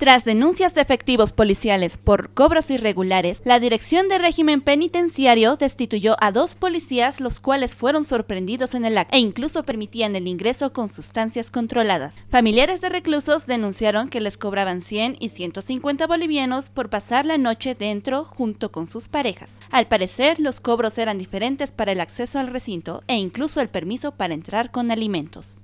Tras denuncias de efectivos policiales por cobros irregulares, la Dirección de Régimen Penitenciario destituyó a dos policías los cuales fueron sorprendidos en el acto e incluso permitían el ingreso con sustancias controladas. Familiares de reclusos denunciaron que les cobraban 100 y 150 bolivianos por pasar la noche dentro junto con sus parejas. Al parecer, los cobros eran diferentes para el acceso al recinto e incluso el permiso para entrar con alimentos.